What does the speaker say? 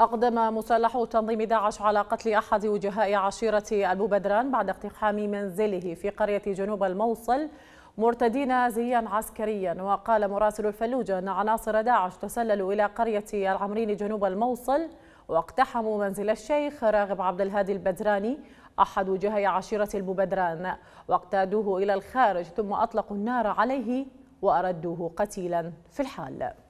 أقدم مسلح تنظيم داعش على قتل أحد وجهاء عشيرة أبو بدران بعد اقتحام منزله في قرية جنوب الموصل مرتدين زيا عسكريا وقال مراسل الفلوجة أن عناصر داعش تسللوا إلى قرية العمرين جنوب الموصل واقتحموا منزل الشيخ راغب عبد الهادي البدراني أحد وجهاء عشيرة بدران واقتادوه إلى الخارج ثم أطلقوا النار عليه وأردوه قتيلا في الحال